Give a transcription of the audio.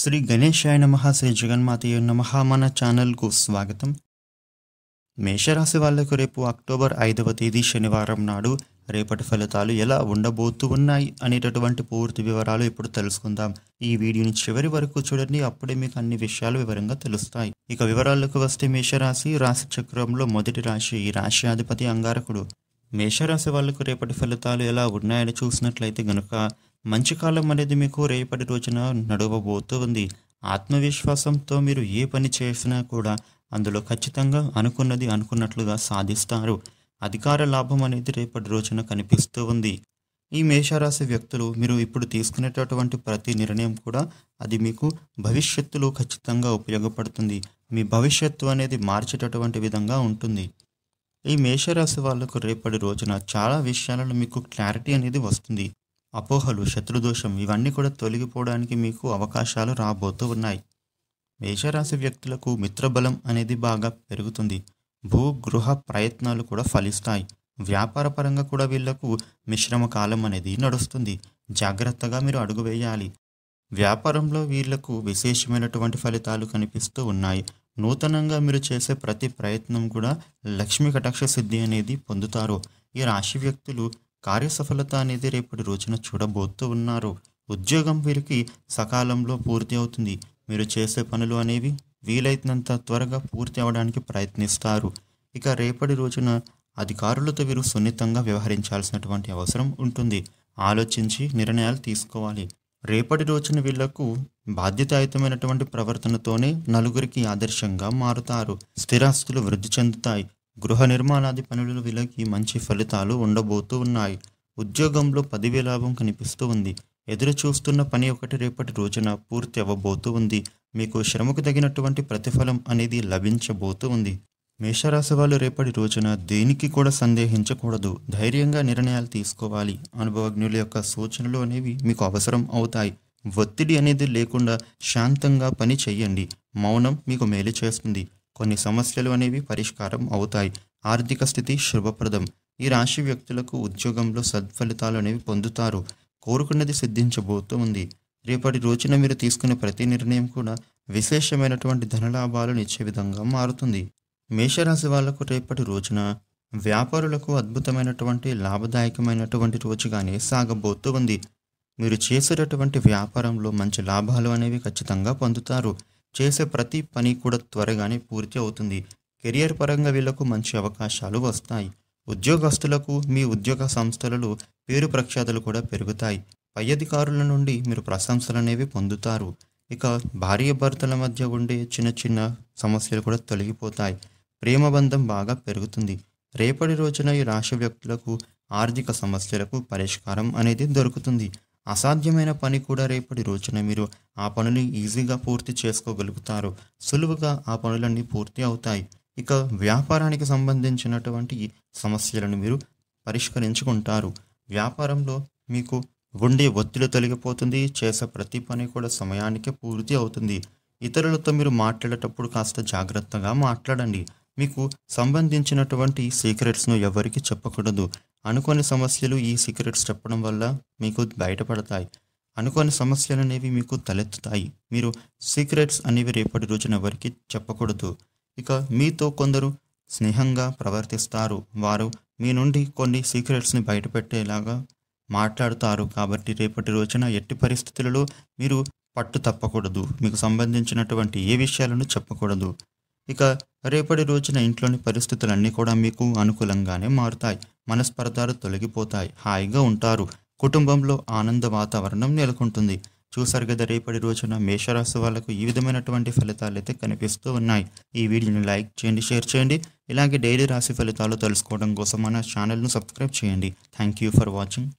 శ్రీ గణేశాయ నమ శ్రీ జగన్మాతయ నమ మన ఛానల్కు స్వాగతం మేషరాశి వాళ్లకు రేపు అక్టోబర్ ఐదవ తేదీ శనివారం నాడు రేపటి ఫలితాలు ఎలా ఉండబోతు ఉన్నాయి అనేటటువంటి పూర్తి వివరాలు ఇప్పుడు తెలుసుకుందాం ఈ వీడియోని చివరి వరకు చూడండి అప్పుడే మీకు అన్ని విషయాలు వివరంగా తెలుస్తాయి ఇక వివరాలకు వస్తే మేషరాశి రాశి చక్రంలో మొదటి రాశి ఈ రాశి అధిపతి అంగారకుడు మేషరాశి వాళ్లకు రేపటి ఫలితాలు ఎలా ఉన్నాయని చూసినట్లయితే గనుక మంచి కాలం అనేది మీకు రేపటి రోజున నడవబోతుంది ఆత్మవిశ్వాసంతో మీరు ఏ పని చేసినా కూడా అందులో ఖచ్చితంగా అనుకున్నది అనుకున్నట్లుగా సాధిస్తారు అధికార లాభం అనేది రేపటి రోజున కనిపిస్తూ ఉంది ఈ మేషరాశి వ్యక్తులు మీరు ఇప్పుడు తీసుకునేటటువంటి ప్రతి నిర్ణయం కూడా అది మీకు భవిష్యత్తులో ఖచ్చితంగా ఉపయోగపడుతుంది మీ భవిష్యత్తు అనేది మార్చేటటువంటి విధంగా ఉంటుంది ఈ మేషరాశి వాళ్ళకు రేపటి రోజున చాలా విషయాలలో మీకు క్లారిటీ అనేది వస్తుంది అపోహలు శత్రుదోషం ఇవన్నీ కూడా తొలగిపోవడానికి మీకు అవకాశాలు రాబోతూ ఉన్నాయి మేషరాశి వ్యక్తులకు మిత్రబలం అనేది బాగా పెరుగుతుంది భూ గృహ ప్రయత్నాలు కూడా ఫలిస్తాయి వ్యాపారపరంగా కూడా వీళ్లకు మిశ్రమ కాలం అనేది నడుస్తుంది జాగ్రత్తగా మీరు అడుగు వేయాలి వ్యాపారంలో వీళ్లకు విశేషమైనటువంటి ఫలితాలు కనిపిస్తూ ఉన్నాయి నూతనంగా మీరు చేసే ప్రతి ప్రయత్నం కూడా లక్ష్మీ కటాక్ష సిద్ధి అనేది పొందుతారు ఈ రాశి వ్యక్తులు కార్యసఫలత అనేది రేపటి రోజున చూడబోతూ ఉన్నారు ఉద్యోగం వీరికి సకాలంలో పూర్తి అవుతుంది మీరు చేసే పనులు అనేవి వీలైనంత త్వరగా పూర్తి అవడానికి ప్రయత్నిస్తారు ఇక రేపటి రోజున అధికారులతో వీరు సున్నితంగా వ్యవహరించాల్సినటువంటి అవసరం ఉంటుంది ఆలోచించి నిర్ణయాలు తీసుకోవాలి రేపటి రోజున వీళ్లకు బాధ్యతాయుతమైనటువంటి ప్రవర్తనతోనే నలుగురికి ఆదర్శంగా మారుతారు స్థిరాస్తులు వృద్ధి చెందుతాయి గృహ నిర్మాణాది పనుల వీళ్ళకి మంచి ఫలితాలు ఉండబోతూ ఉన్నాయి ఉద్యోగంలో పదివే లాభం కనిపిస్తూ ఉంది ఎదురు చూస్తున్న పని ఒకటి రేపటి రోజున పూర్తి అవ్వబోతూ ఉంది మీకు శ్రమకు తగినటువంటి ప్రతిఫలం అనేది లభించబోతూ ఉంది మేషరాశి వాళ్ళు రేపటి రోజున దేనికి కూడా సందేహించకూడదు ధైర్యంగా నిర్ణయాలు తీసుకోవాలి అనుభవజ్ఞుల యొక్క సూచనలు అనేవి మీకు అవసరం అవుతాయి ఒత్తిడి అనేది లేకుండా శాంతంగా పని చేయండి మౌనం మీకు మేలు చేస్తుంది కొన్ని సమస్యలు అనేవి పరిష్కారం అవుతాయి ఆర్థిక స్థితి శుభప్రదం ఈ రాశి వ్యక్తులకు ఉద్యోగంలో సద్ఫలితాలు అనేవి పొందుతారు కోరుకున్నది సిద్ధించబోతుంది రేపటి రోజున మీరు తీసుకునే ప్రతి నిర్ణయం కూడా విశేషమైనటువంటి ధనలాభాలను ఇచ్చే విధంగా మారుతుంది మేషరాశి వాళ్లకు రేపటి రోజున వ్యాపారులకు అద్భుతమైనటువంటి లాభదాయకమైనటువంటి రోజుగానే సాగబోతూ ఉంది మీరు చేసేటటువంటి వ్యాపారంలో మంచి లాభాలు అనేవి ఖచ్చితంగా పొందుతారు చేసే ప్రతి పని కూడా త్వరగానే పూర్తి అవుతుంది కెరియర్ పరంగా వీళ్లకు మంచి అవకాశాలు వస్తాయి ఉద్యోగస్తులకు మీ ఉద్యోగ సంస్థలలో పేరు ప్రఖ్యాతలు కూడా పెరుగుతాయి పై అధికారుల నుండి మీరు ప్రశంసలు అనేవి పొందుతారు ఇక భార్య భర్తల మధ్య ఉండే చిన్న చిన్న సమస్యలు కూడా తొలగిపోతాయి ప్రేమ బంధం బాగా పెరుగుతుంది రేపటి రోజున ఈ రాశి వ్యక్తులకు ఆర్థిక సమస్యలకు పరిష్కారం అనేది దొరుకుతుంది అసాధ్యమైన పని కూడా రేపటి రోజున మీరు ఆ పనులు ఈజీగా పూర్తి చేసుకోగలుగుతారు సులువుగా ఆ పనులన్నీ పూర్తి అవుతాయి ఇక వ్యాపారానికి సంబంధించినటువంటి సమస్యలను మీరు పరిష్కరించుకుంటారు వ్యాపారంలో మీకు ఉండే ఒత్తిడి తొలగిపోతుంది చేసే ప్రతి పని కూడా సమయానికి పూర్తి అవుతుంది ఇతరులతో మీరు మాట్లాడేటప్పుడు కాస్త జాగ్రత్తగా మాట్లాడండి మీకు సంబంధించినటువంటి సీక్రెట్స్ను ఎవరికి చెప్పకూడదు అనుకోని సమస్యలు ఈ సీక్రెట్స్ చెప్పడం వల్ల మీకు బయటపడతాయి అనుకోని సమస్యలు అనేవి మీకు తలెత్తుతాయి మీరు సీక్రెట్స్ అనేవి రేపటి రోజున ఎవరికి చెప్పకూడదు ఇక మీతో కొందరు స్నేహంగా ప్రవర్తిస్తారు వారు మీ నుండి కొన్ని సీక్రెట్స్ని బయటపెట్టేలాగా మాట్లాడుతారు కాబట్టి రేపటి రోజున ఎట్టి పరిస్థితులలో మీరు పట్టు తప్పకూడదు మీకు సంబంధించినటువంటి ఏ విషయాలను చెప్పకూడదు ఇక రేపటి రోజున ఇంట్లోని పరిస్థితులన్నీ కూడా మీకు అనుకూలంగానే మారుతాయి మనస్పర్ధాలు తొలగిపోతాయి హాయిగా ఉంటారు కుటుంబంలో ఆనంద వాతావరణం నెలకొంటుంది చూసారు కదా రేపటి రోజున మేషరాశి వాళ్ళకు ఈ విధమైనటువంటి ఫలితాలు అయితే కనిపిస్తూ ఉన్నాయి ఈ వీడియోని లైక్ చేయండి షేర్ చేయండి ఇలాగే డైలీ రాశి ఫలితాలు తెలుసుకోవడం కోసం మన ఛానల్ను సబ్స్క్రైబ్ చేయండి థ్యాంక్ యూ ఫర్ వాచింగ్